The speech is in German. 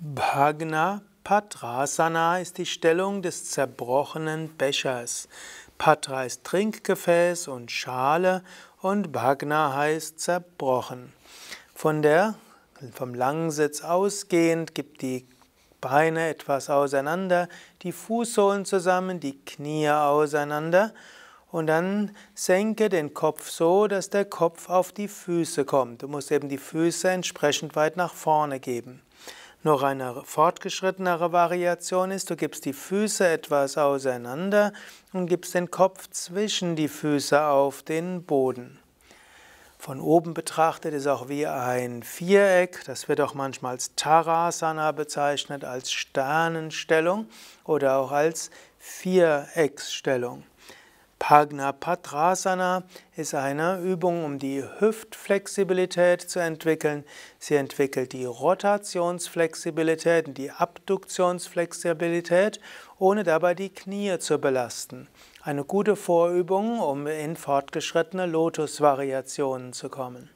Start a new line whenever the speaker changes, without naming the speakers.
Bhagna Patrasana ist die Stellung des zerbrochenen Bechers. Patra ist Trinkgefäß und Schale und Bhagna heißt zerbrochen. Von der, vom Langsitz ausgehend gibt die Beine etwas auseinander, die Fußsohlen zusammen, die Knie auseinander und dann senke den Kopf so, dass der Kopf auf die Füße kommt. Du musst eben die Füße entsprechend weit nach vorne geben. Noch eine fortgeschrittenere Variation ist, du gibst die Füße etwas auseinander und gibst den Kopf zwischen die Füße auf den Boden. Von oben betrachtet ist auch wie ein Viereck, das wird auch manchmal als Tarasana bezeichnet, als Sternenstellung oder auch als Vierecksstellung. Pagnapatrasana ist eine Übung, um die Hüftflexibilität zu entwickeln. Sie entwickelt die Rotationsflexibilität und die Abduktionsflexibilität, ohne dabei die Knie zu belasten. Eine gute Vorübung, um in fortgeschrittene Lotusvariationen zu kommen.